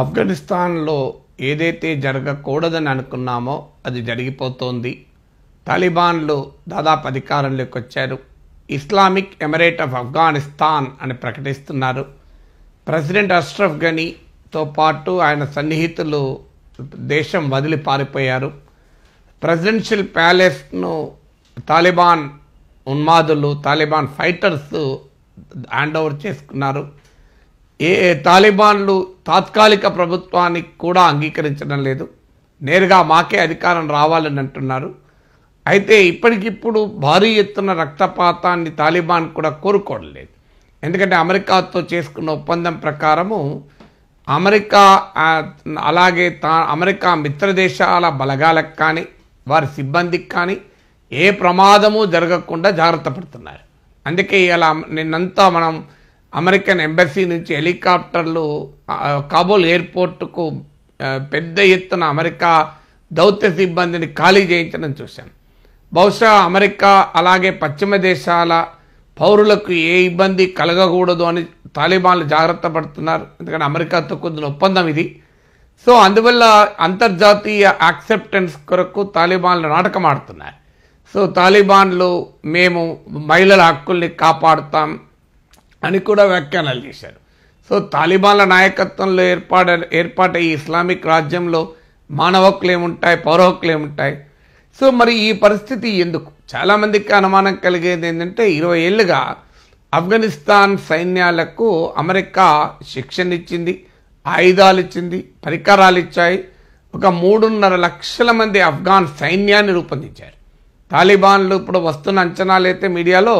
ఆఫ్ఘనిస్తాన్లో ఏదైతే జరగకూడదని అనుకున్నామో అది జరిగిపోతోంది తాలిబాన్లు దాదాపు అధికారంలోకి వచ్చారు ఇస్లామిక్ ఎమరేట్ ఆఫ్ ఆఫ్ఘనిస్తాన్ అని ప్రకటిస్తున్నారు ప్రెసిడెంట్ అష్రఫ్ గనీతో పాటు ఆయన సన్నిహితులు దేశం వదిలి పారిపోయారు ప్రెసిడెన్షియల్ ప్యాలెస్ను తాలిబాన్ ఉన్మాదులు తాలిబాన్ ఫైటర్స్ హ్యాండ్ ఓవర్ చేసుకున్నారు ఏ తాలిబాన్లు తాత్కాలిక ప్రభుత్వానికి కూడా అంగీకరించడం లేదు నేరుగా మాకే అధికారం రావాలని అంటున్నారు అయితే ఇప్పటికిప్పుడు భారీ ఎత్తున రక్తపాతాన్ని తాలిబాన్ కూడా కోరుకోవడం లేదు ఎందుకంటే అమెరికాతో చేసుకున్న ఒప్పందం ప్రకారము అమెరికా అలాగే తా అమెరికా మిత్రదేశాల బలగాలకు కానీ వారి సిబ్బందికి కానీ ఏ ప్రమాదము జరగకుండా జాగ్రత్త పడుతున్నారు అందుకే ఇలా నిన్నంతా మనం అమెరికన్ ఎంబసీ నుంచి హెలికాప్టర్లు కాబోల్ ఎయిర్పోర్ట్కు పెద్ద ఎత్తున అమెరికా దౌత్య సిబ్బందిని ఖాళీ చేయించడం చూశాం బహుశా అమెరికా అలాగే పశ్చిమ దేశాల పౌరులకు ఏ ఇబ్బంది కలగకూడదు అని తాలిబాన్లు జాగ్రత్త పడుతున్నారు ఎందుకంటే అమెరికాతో కొద్దిన ఒప్పందం ఇది సో అందువల్ల అంతర్జాతీయ యాక్సెప్టెన్స్ కొరకు తాలిబాన్లు నాటకం ఆడుతున్నారు సో తాలిబాన్లు మేము మహిళల హక్కుల్ని కాపాడుతాం అని కూడా వ్యాఖ్యానాలు చేశారు సో తాలిబాన్ల నాయకత్వంలో ఏర్పాడ ఏర్పాటై ఇస్లామిక్ రాజ్యంలో మానవ హక్కులు ఏముంటాయి పౌర హక్కులు ఏముంటాయి సో మరి ఈ పరిస్థితి ఎందుకు చాలామందికి అనుమానం కలిగేది ఏంటంటే ఇరవై ఏళ్ళుగా ఆఫ్ఘనిస్తాన్ సైన్యాలకు అమెరికా శిక్షణ ఇచ్చింది ఆయుధాలు ఇచ్చింది పరికరాలు ఇచ్చాయి ఒక మూడున్నర లక్షల మంది ఆఫ్ఘాన్ సైన్యాన్ని రూపొందించారు తాలిబాన్లు ఇప్పుడు వస్తున్న అంచనాలు అయితే మీడియాలో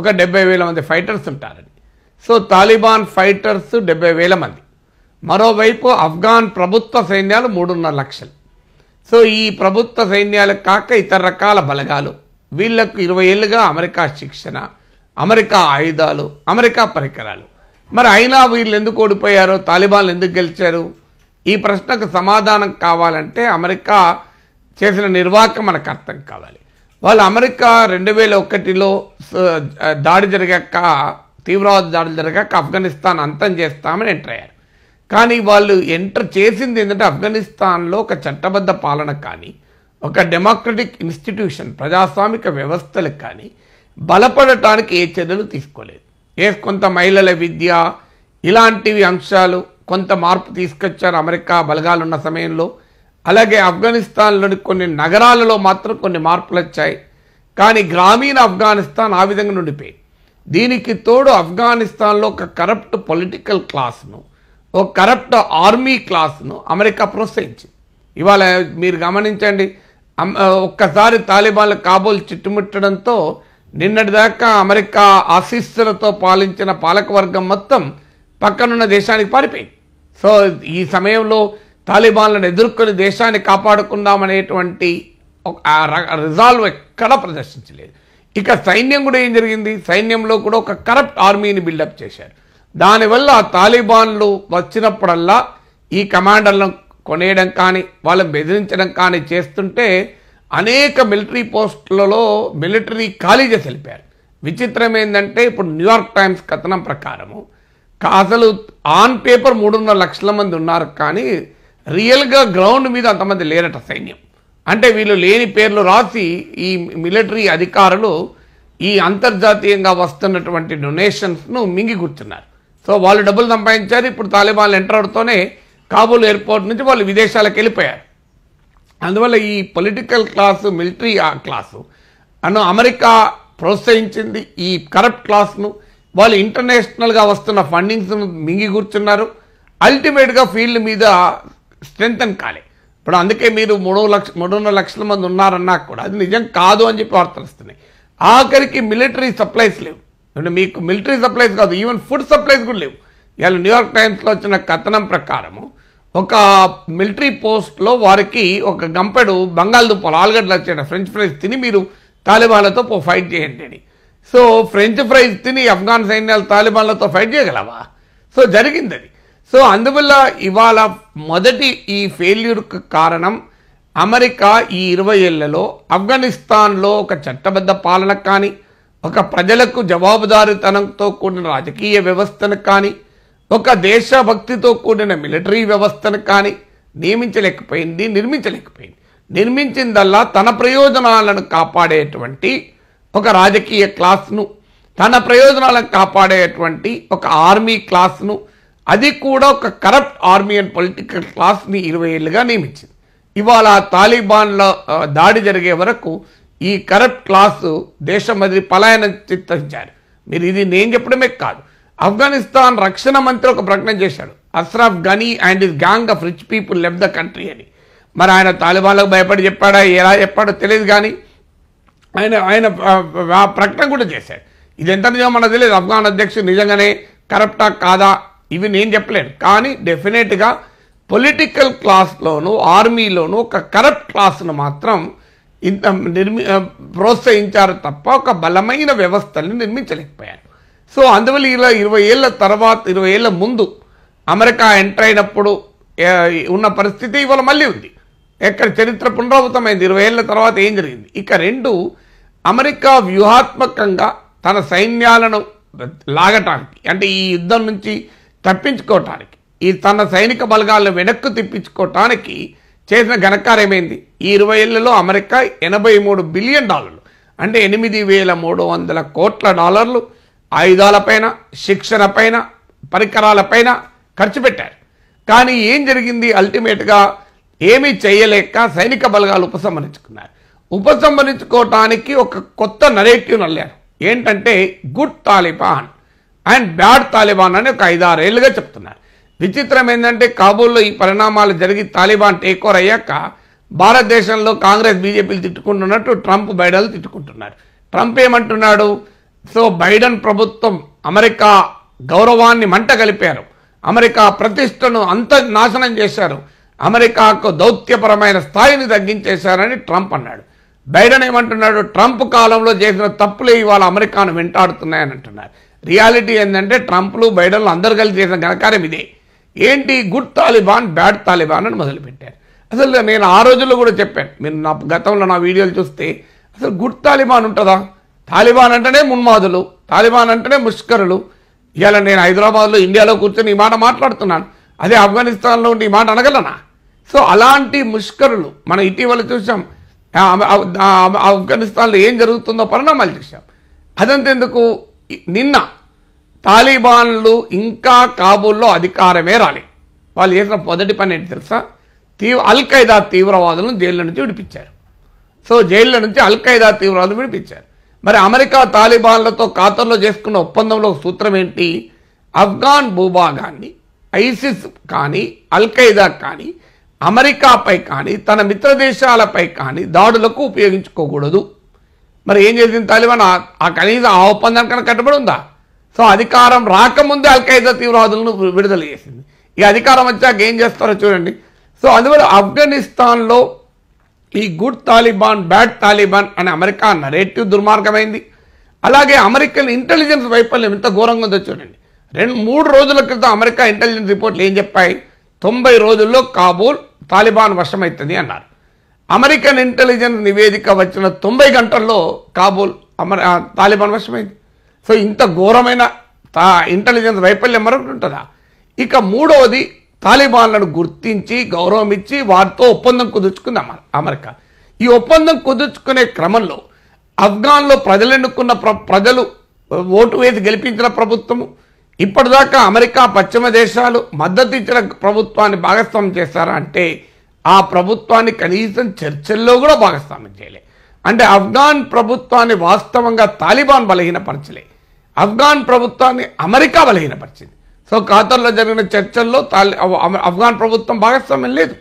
ఒక డెబ్బై వేల మంది ఫైటర్స్ ఉంటారని సో తాలిబాన్ ఫైటర్స్ డెబ్బై వేల మంది మరోవైపు ఆఫ్ఘాన్ ప్రభుత్వ సైన్యాలు మూడున్నర లక్షలు సో ఈ ప్రభుత్వ సైన్యాలకు కాక ఇతర రకాల బలగాలు వీళ్లకు ఇరవై ఏళ్ళుగా అమెరికా శిక్షణ అమెరికా ఆయుధాలు అమెరికా పరికరాలు మరి అయినా వీళ్ళు ఎందుకు ఓడిపోయారో తాలిబాన్లు ఎందుకు గెలిచారు ఈ ప్రశ్నకు సమాధానం కావాలంటే అమెరికా చేసిన నిర్వాహకం మనకు అర్థం కావాలి వాళ్ళు అమెరికా రెండు వేల ఒకటిలో దాడి జరిగాక తీవ్రవాద దాడులు జరగక ఆఫ్ఘనిస్తాన్ అంతం చేస్తామని ఎంటర్ అయ్యారు కానీ వాళ్ళు ఎంటర్ చేసింది ఏంటంటే ఆఫ్ఘనిస్తాన్లో ఒక చట్టబద్ధ పాలన కానీ ఒక డెమోక్రటిక్ ఇన్స్టిట్యూషన్ ప్రజాస్వామిక వ్యవస్థలకు కానీ బలపడటానికి ఏ చర్యలు తీసుకోలేదు ఏ కొంత మహిళల విద్య ఇలాంటివి అంశాలు కొంత మార్పు తీసుకొచ్చారు అమెరికా బలగాలున్న సమయంలో అలాగే ఆఫ్ఘనిస్తాన్లోని కొన్ని నగరాలలో మాత్రం కొన్ని మార్పులు వచ్చాయి కానీ గ్రామీణ ఆఫ్ఘనిస్తాన్ ఆ విధంగా నుండిపోయింది దీనికి తోడు ఆఫ్ఘనిస్తాన్లో ఒక కరప్ట్ పొలిటికల్ క్లాస్ను ఒక కరప్ట్ ఆర్మీ క్లాస్ను అమెరికా ప్రోత్సహించింది ఇవాళ మీరు గమనించండి ఒక్కసారి తాలిబాన్లు కాబూల్ చిట్టుముట్టడంతో నిన్నటిదాకా అమెరికా ఆశీస్సులతో పాలించిన పాలకవర్గం మొత్తం పక్కనున్న దేశానికి పారిపోయింది సో ఈ సమయంలో తాలిబాన్లను ఎదుర్కొని దేశాన్ని కాపాడుకుందామనేటువంటి రిజాల్వ్ ఎక్కడా ప్రదర్శించలేదు ఇక సైన్యం కూడా ఏం జరిగింది సైన్యంలో కూడా ఒక కరప్ట్ ఆర్మీని బిల్డప్ చేశారు దానివల్ల తాలిబాన్లు వచ్చినప్పుడల్లా ఈ కమాండర్లను కొనేయడం కానీ వాళ్ళని బెదిరించడం కానీ చేస్తుంటే అనేక మిలిటరీ పోస్టులలో మిలిటరీ కాలేజెస్ వెళ్ళిపోయారు విచిత్రం ఏంటంటే ఇప్పుడు న్యూయార్క్ టైమ్స్ కథనం ప్రకారము అసలు ఆన్ పేపర్ మూడున్నర లక్షల మంది ఉన్నారు కానీ రియల్గా గ్రౌండ్ మీద అంతమంది లేరట సైన్యం అంటే వీళ్ళు లేని పేర్లు రాసి ఈ మిలిటరీ అధికారులు ఈ అంతర్జాతీయంగా వస్తున్నటువంటి డొనేషన్స్ను కూర్చున్నారు సో వాళ్ళు డబ్బులు సంపాదించారు ఇప్పుడు తాలిబాన్లు ఎంటర్ అవడంతోనే కాబూల్ ఎయిర్పోర్ట్ నుంచి వాళ్ళు విదేశాలకు వెళ్ళిపోయారు అందువల్ల ఈ పొలిటికల్ క్లాసు మిలిటరీ క్లాసు అను అమెరికా ప్రోత్సహించింది ఈ కరప్ట్ క్లాస్ను వాళ్ళు ఇంటర్నేషనల్గా వస్తున్న ఫండింగ్స్ను మింగి కూర్చున్నారు అల్టిమేట్గా ఫీల్డ్ మీద స్ట్రెంగ్తన్ కాలే ఇప్పుడు అందుకే మీరు మూడు లక్ష మూడున్నర లక్షల మంది ఉన్నారన్నా కూడా అది నిజం కాదు అని చెప్పి వార్తలు వస్తున్నాయి ఆఖరికి మిలిటరీ సప్లైస్ లేవు అంటే మీకు మిలిటరీ సప్లైస్ కాదు ఈవెన్ ఫుడ్ సప్లైస్ కూడా లేవు ఇవాళ న్యూయార్క్ టైమ్స్లో వచ్చిన కథనం ప్రకారము ఒక మిలిటరీ పోస్ట్లో వారికి ఒక గంపెడు బంగాళదుంపలు ఆలుగడ్డలు వచ్చాడు ఫ్రెంచ్ ఫ్రైస్ తిని మీరు తాలిబాన్లతో పో ఫైట్ చేయండి అని సో ఫ్రెంచ్ ఫ్రైస్ తిని అఫ్ఘాన్ సైన్యాలు తాలిబాన్లతో ఫైట్ చేయగలవా సో జరిగింది అది సో అందువల్ల ఇవాళ మొదటి ఈ ఫెయిల్యూర్కు కారణం అమెరికా ఈ ఇరవై ఏళ్లలో ఆఫ్ఘనిస్తాన్లో ఒక చట్టబద్ధ పాలన కానీ ఒక ప్రజలకు జవాబుదారీతనంతో కూడిన రాజకీయ వ్యవస్థను కానీ ఒక దేశభక్తితో కూడిన మిలిటరీ వ్యవస్థను కానీ నియమించలేకపోయింది నిర్మించలేకపోయింది నిర్మించిందల్లా తన ప్రయోజనాలను కాపాడేటువంటి ఒక రాజకీయ క్లాస్ను తన ప్రయోజనాలను కాపాడేటువంటి ఒక ఆర్మీ క్లాస్ను అది కూడా ఒక కరప్ట్ ఆర్మీ అండ్ పొలిటికల్ క్లాస్ని ఇరవై ఏళ్ళుగా నియమించింది ఇవాళ తాలిబాన్ల దాడి జరిగే వరకు ఈ కరప్ట్ క్లాసు దేశం అది పలాయన చిత్తరించారు మీరు ఇది నేను చెప్పడమే కాదు ఆఫ్ఘనిస్తాన్ రక్షణ మంత్రి ఒక ప్రకటన చేశాడు Ashraf Ghani and is gang of rich people left the country అని మరి ఆయన తాలిబాన్లకు భయపడి చెప్పాడా ఎలా చెప్పాడో తెలియదు కానీ ఆయన ఆయన ప్రకటన కూడా చేశాడు ఇది ఎంత నిజం మనకు తెలియదు ఆఫ్ఘాన్ అధ్యక్షుడు నిజంగానే కరప్టా కాదా ఇవి నేను చెప్పలేను కానీ డెఫినెట్గా పొలిటికల్ క్లాస్లోనూ ఆర్మీలోనూ ఒక కరప్ట్ క్లాస్ను మాత్రం ఇంత నిర్మి ప్రోత్సహించారు తప్ప ఒక బలమైన వ్యవస్థల్ని నిర్మించలేకపోయారు సో అందువల్ల ఇలా ఇరవై ఏళ్ళ తర్వాత ఇరవై ఏళ్ళ ముందు అమెరికా ఎంటర్ అయినప్పుడు ఉన్న పరిస్థితి ఇవాళ మళ్ళీ ఉంది ఎక్కడ చరిత్ర పునరావృతమైంది ఇరవై ఏళ్ళ తర్వాత ఏం జరిగింది ఇక రెండు అమెరికా వ్యూహాత్మకంగా తన సైన్యాలను లాగటానికి అంటే ఈ యుద్ధం నుంచి తప్పించుకోవటానికి ఈ తన సైనిక బలగాలను వెనక్కు తిప్పించుకోవటానికి చేసిన ఘనకార్యమైంది ఈ ఇరవై ఏళ్లలో అమెరికా ఎనభై మూడు బిలియన్ డాలర్లు అంటే ఎనిమిది వేల మూడు వందల కోట్ల డాలర్లు ఆయుధాలపైన శిక్షణపైన పరికరాలపైన ఖర్చు పెట్టారు కానీ ఏం జరిగింది అల్టిమేట్గా ఏమీ చేయలేక సైనిక బలగాలు ఉపసంహరించుకున్నారు ఉపసంహరించుకోవటానికి ఒక కొత్త నరేటివ్ నల్లారు ఏంటంటే good Taliban and bad Taliban అని ఒక ఐదారేళ్ళుగా చెప్తున్నారు విచిత్రం ఏంటంటే కాబూల్లో ఈ పరిణామాలు జరిగి తాలిబాన్ టేక్ ఓవర్ అయ్యాక భారతదేశంలో కాంగ్రెస్ బీజేపీలు తిట్టుకుంటున్నట్టు ట్రంప్ బైడెన్లు తిట్టుకుంటున్నారు ట్రంప్ ఏమంటున్నాడు సో బైడెన్ ప్రభుత్వం అమెరికా గౌరవాన్ని మంట కలిపారు అమెరికా ప్రతిష్టను అంత నాశనం చేశారు అమెరికాకు దౌత్యపరమైన స్థాయిని తగ్గించేశారని ట్రంప్ అన్నాడు బైడెన్ ఏమంటున్నాడు ట్రంప్ కాలంలో చేసిన తప్పులే ఇవాళ అమెరికాను వెంటాడుతున్నాయని అంటున్నారు రియాలిటీ ఏంటంటే ట్రంప్లు బైడెన్లు అందరు కలిసి చేసిన ఘనకార్యం ఇదే ఏంటి గుడ్ తాలిబాన్ బ్యాడ్ తాలిబాన్ అని మొదలుపెట్టారు అసలు నేను ఆ రోజుల్లో కూడా చెప్పాను మీరు నా గతంలో నా వీడియోలు చూస్తే అసలు గుడ్ తాలిబాన్ ఉంటుందా తాలిబాన్ అంటేనే మున్మాదులు తాలిబాన్ అంటేనే ముష్కరులు ఇవాళ నేను హైదరాబాద్లో ఇండియాలో కూర్చొని ఈ మాట మాట్లాడుతున్నాను అదే ఆఫ్ఘనిస్తాన్లో ఉండి ఈ మాట అనగలనా సో అలాంటి ముష్కరులు మనం ఇటీవల చూసాం ఆఫ్ఘనిస్తాన్లో ఏం జరుగుతుందో పరిణామాలు చూసాం అదంతెందుకు నిన్న తాలిబాన్లు ఇంకా కాబూల్లో అధికారమే రాలి వాళ్ళు చేసిన మొదటి పని ఏంటి తెలుసా తీవ్ర అల్ఖైదా తీవ్రవాదులను జైళ్ళ నుంచి విడిపించారు సో జైళ్ళ నుంచి అల్ఖైదా తీవ్రవాదులు విడిపించారు మరి అమెరికా తాలిబాన్లతో ఖాతర్లో చేసుకున్న ఒప్పందంలో సూత్రం ఏంటి అఫ్ఘాన్ భూభాగాన్ని ఐసిస్ కానీ అల్ఖైదా కానీ అమెరికాపై కానీ తన మిత్ర దేశాలపై కానీ దాడులకు ఉపయోగించుకోకూడదు మరి ఏం చేసింది తాలిబాన్ ఆ కనీసం ఆ ఒప్పందానికి కట్టుబడి ఉందా సో అధికారం రాకముందే అల్ఖైదా తీవ్రవాదులను విడుదల చేసింది ఈ అధికారం వచ్చాక ఏం చేస్తారో చూడండి సో అందువల్ల ఆఫ్ఘనిస్తాన్లో ఈ గుడ్ తాలిబాన్ బ్యాడ్ తాలిబాన్ అనే అమెరికా నరేటివ్ దుర్మార్గమైంది అలాగే అమెరికన్ ఇంటెలిజెన్స్ వైఫల్యం ఎంత ఘోరంగా ఉందో చూడండి రెండు మూడు రోజుల క్రితం అమెరికా ఇంటెలిజెన్స్ రిపోర్ట్లు ఏం చెప్పాయి తొంభై రోజుల్లో కాబూల్ తాలిబాన్ వశమవుతుంది అన్నారు అమెరికన్ ఇంటెలిజెన్స్ నివేదిక వచ్చిన తొంభై గంటల్లో కాబూల్ అమర తాలిబాన్ వర్షమైంది సో ఇంత ఘోరమైన తా ఇంటెలిజెన్స్ వైఫల్యం మరొకటి ఉంటుందా ఇక మూడవది తాలిబాన్లను గుర్తించి గౌరవం ఇచ్చి వారితో ఒప్పందం కుదుర్చుకుంది అమెరికా ఈ ఒప్పందం కుదుర్చుకునే క్రమంలో అఫ్ఘాన్లో ప్రజలు ఎన్నుకున్న ప్రజలు ఓటు వేసి గెలిపించిన ప్రభుత్వము ఇప్పటిదాకా అమెరికా పశ్చిమ దేశాలు మద్దతు ఇచ్చిన ప్రభుత్వాన్ని భాగస్వామ్యం చేస్తారా అంటే ఆ ప్రభుత్వాన్ని కనీసం చర్చల్లో కూడా భాగస్వామ్యం చేయలే అంటే అఫ్ఘాన్ ప్రభుత్వాన్ని వాస్తవంగా తాలిబాన్ బలహీనపరచలే ఆఫ్ఘాన్ ప్రభుత్వాన్ని అమెరికా బలహీనపరిచింది సో ఖాతర్లో జరిగిన చర్చల్లో ఆఫ్ఘాన్ ప్రభుత్వం భాగస్వామ్యం లేదు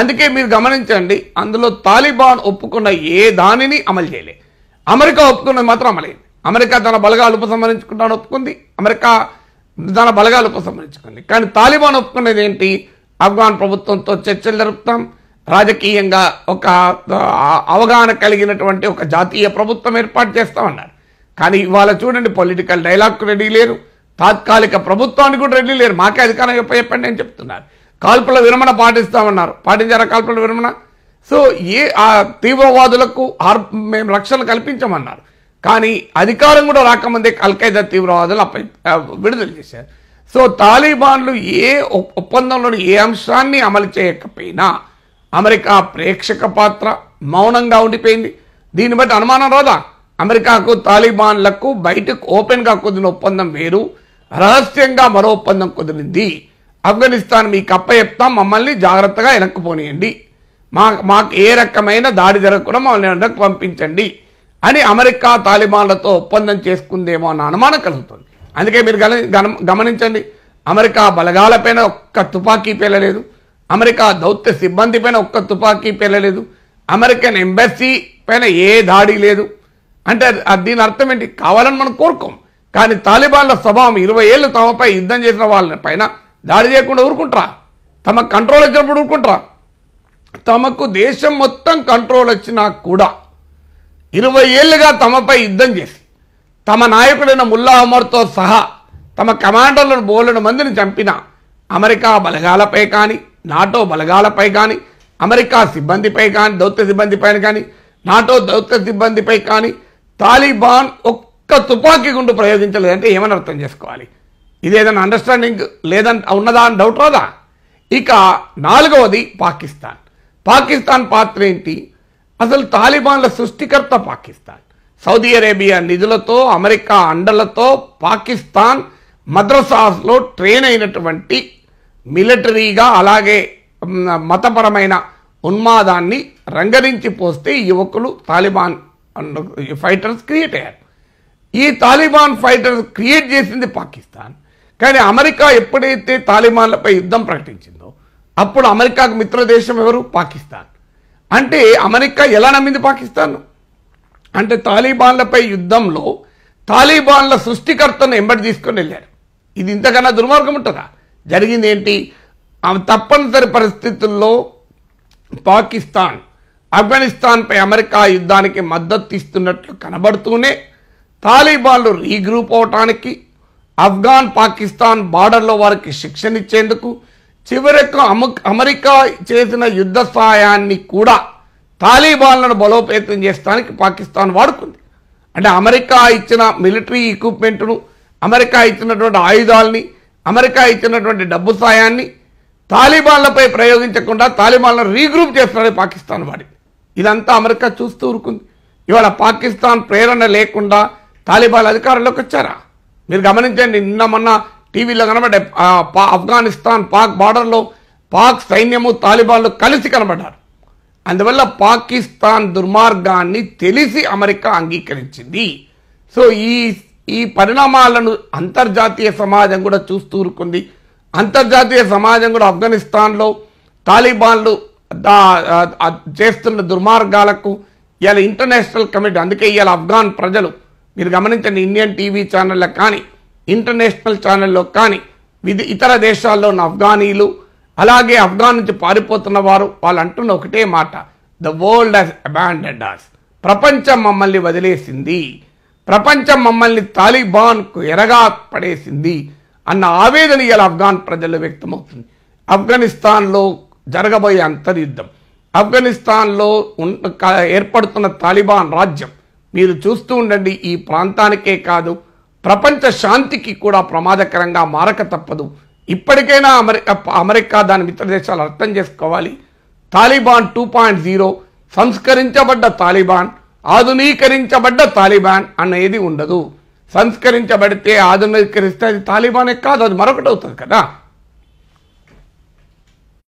అందుకే మీరు గమనించండి అందులో తాలిబాన్ ఒప్పుకున్న ఏ దానిని అమలు చేయలే అమెరికా ఒప్పుకున్నది మాత్రం అమలైంది అమెరికా తన బలగాలు ఉపసంహరించుకుంటాను ఒప్పుకుంది అమెరికా తన బలగాలు ఉపసంహరించుకుంది కానీ తాలిబాన్ ఒప్పుకున్నది ఏంటి ఆఫ్ఘాన్ ప్రభుత్వంతో చర్చలు జరుపుతాం రాజకీయంగా ఒక అవగాహన కలిగినటువంటి ఒక జాతీయ ప్రభుత్వం ఏర్పాటు చేస్తామన్నారు కానీ ఇవాళ చూడండి పొలిటికల్ డైలాగ్కు రెడీ లేరు తాత్కాలిక ప్రభుత్వానికి కూడా రెడీ లేరు మాకే అధికారం చెప్పండి అని చెప్తున్నారు కాల్పుల విరమణ పాటిస్తామన్నారు పాటించారా కాల్పుల విరమణ సో ఏ ఆ తీవ్రవాదులకు మేము రక్షణ కల్పించమన్నారు కానీ అధికారం కూడా రాకముందే అల్ఖైదా తీవ్రవాదులు అప్ప విడుదల చేశారు సో తాలిబాన్లు ఏ ఒప్పందంలోని ఏ అంశాన్ని అమలు చేయకపోయినా అమెరికా ప్రేక్షక పాత్ర మౌనంగా ఉండిపోయింది దీన్ని బట్టి అనుమానం రాదా అమెరికాకు తాలిబాన్లకు బయటకు ఓపెన్గా కుదిరిన ఒప్పందం వేరు రహస్యంగా మరో ఒప్పందం కుదిరింది ఆఫ్ఘనిస్తాన్ మీకు చెప్తాం మమ్మల్ని జాగ్రత్తగా వెనక్కుపోనియండి మా మాకు ఏ రకమైన దాడి జరగకుండా మమ్మల్ని వెనక్కి పంపించండి అని అమెరికా తాలిబాన్లతో ఒప్పందం చేసుకుందేమో అన్న అనుమానం కలుగుతుంది అందుకే మీరు గమనించండి అమెరికా బలగాలపైన ఒక్క తుపాకీ పేలలేదు అమెరికా దౌత్య సిబ్బంది పైన ఒక్క తుపాకీ పేలలేదు అమెరికన్ ఎంబసీ పైన ఏ దాడి లేదు అంటే దీని అర్థం ఏంటి కావాలని మనం కోరుకోం కానీ తాలిబాన్ల స్వభావం ఇరవై ఏళ్ళు తమపై యుద్ధం చేసిన వాళ్ళ పైన దాడి చేయకుండా ఊరుకుంటారా తమ కంట్రోల్ వచ్చినప్పుడు ఊరుకుంటారా తమకు దేశం మొత్తం కంట్రోల్ వచ్చినా కూడా ఇరవై ఏళ్ళుగా తమపై యుద్ధం చేసి తమ నాయకుడైన ముల్లా అమర్తో సహా తమ కమాండర్లను బోలెడు మందిని చంపిన అమెరికా బలగాలపై కానీ నాటో బలగాలపై కానీ అమెరికా సిబ్బందిపై కానీ దౌత్య సిబ్బందిపైన కానీ నాటో దౌత్య సిబ్బందిపై కానీ తాలిబాన్ ఒక్క తుపాకీ గుండు ప్రయోగించలేదంటే ఏమని అర్థం చేసుకోవాలి ఇది ఏదైనా అండర్స్టాండింగ్ లేదన్ ఉన్నదా అని డౌట్ రాదా ఇక నాలుగవది పాకిస్తాన్ పాకిస్తాన్ పాత్ర ఏంటి అసలు తాలిబాన్ల సృష్టికర్త పాకిస్తాన్ సౌదీ అరేబియా నిధులతో అమెరికా అండలతో పాకిస్తాన్ మద్రసాస్లో ట్రైన్ అయినటువంటి మిలిటరీగా అలాగే మతపరమైన ఉన్మాదాన్ని రంగరించి పోస్తే యువకులు తాలిబాన్ అండ్ ఫైటర్స్ క్రియేట్ అయ్యారు ఈ తాలిబాన్ ఫైటర్స్ క్రియేట్ చేసింది పాకిస్తాన్ కానీ అమెరికా ఎప్పుడైతే తాలిబాన్లపై యుద్ధం ప్రకటించిందో అప్పుడు అమెరికాకు మిత్ర దేశం ఎవరు పాకిస్తాన్ అంటే అమెరికా ఎలా నమ్మింది పాకిస్తాన్ అంటే తాలిబాన్లపై యుద్ధంలో తాలిబాన్ల సృష్టికర్తను ఎంబడి తీసుకొని వెళ్ళారు ఇది ఇంతకన్నా దుర్మార్గం ఉంటుందా జరిగింది ఏంటి తప్పనిసరి పరిస్థితుల్లో పాకిస్తాన్ ఆఫ్ఘనిస్తాన్పై అమెరికా యుద్ధానికి మద్దతు ఇస్తున్నట్లు కనబడుతూనే తాలిబాన్లు రీగ్రూప్ అవటానికి ఆఫ్ఘాన్ పాకిస్తాన్ బార్డర్లో వారికి శిక్షణ ఇచ్చేందుకు చివరకు అమెరికా చేసిన యుద్ధ సహాయాన్ని కూడా తాలిబాన్లను బలోపేతం చేస్తానికి పాకిస్తాన్ వాడుకుంది అంటే అమెరికా ఇచ్చిన మిలిటరీ ఎక్విప్మెంట్ను అమెరికా ఇచ్చినటువంటి ఆయుధాలని అమెరికా ఇచ్చినటువంటి డబ్బు సాయాన్ని తాలిబాన్లపై ప్రయోగించకుండా తాలిబాన్లను రీగ్రూప్ చేస్తున్నాడు పాకిస్తాన్ వాడి ఇదంతా అమెరికా చూస్తూ ఊరుకుంది ఇవాళ పాకిస్తాన్ ప్రేరణ లేకుండా తాలిబాన్ అధికారంలోకి వచ్చారా మీరు గమనించండి నిన్న మొన్న టీవీలో కనబడే ఆఫ్ఘనిస్తాన్ పాక్ బార్డర్లో పాక్ సైన్యము తాలిబాన్లు కలిసి కనబడ్డారు అందువల్ల పాకిస్తాన్ దుర్మార్గాన్ని తెలిసి అమెరికా అంగీకరించింది సో ఈ ఈ పరిణామాలను అంతర్జాతీయ సమాజం కూడా చూస్తూ ఊరుకుంది అంతర్జాతీయ సమాజం కూడా ఆఫ్ఘనిస్తాన్లో తాలిబాన్లు చేస్తున్న దుర్మార్గాలకు ఇవాళ ఇంటర్నేషనల్ కమిటీ అందుకే ఇవాళ అఫ్ఘాన్ ప్రజలు మీరు గమనించండి ఇండియన్ టీవీ ఛానళ్ళకు కానీ ఇంటర్నేషనల్ ఛానల్లో కానీ విధి ఇతర దేశాల్లో ఉన్న అఫ్ఘానీలు అలాగే అఫ్ఘాన్ నుంచి పారిపోతున్న వారు వాళ్ళు అంటున్న ఒకటే మాట the world has abandoned us ప్రపంచం మమ్మల్ని వదిలేసింది ప్రపంచం మమ్మల్ని తాలిబాన్కు ఎరగా పడేసింది అన్న ఆవేదన ఇవాళ అఫ్ఘాన్ ప్రజల్లో వ్యక్తమవుతుంది ఆఫ్ఘనిస్తాన్లో జరగబోయే అంతర్యుద్ధం ఆఫ్ఘనిస్తాన్లో ఉన్న ఏర్పడుతున్న తాలిబాన్ రాజ్యం మీరు చూస్తూ ఉండండి ఈ ప్రాంతానికే కాదు ప్రపంచ శాంతికి కూడా ప్రమాదకరంగా మారక తప్పదు ఇప్పటికైనా అమెరికా అమెరికా దాని మిత్ర దేశాలు అర్థం చేసుకోవాలి తాలిబాన్ టూ పాయింట్ జీరో సంస్కరించబడ్డ తాలిబాన్ ఆధునీకరించబడ్డ తాలిబాన్ అనేది ఉండదు సంస్కరించబడితే ఆధునీకరిస్తే అది తాలిబానే కాదు అది మరొకటి అవుతుంది కదా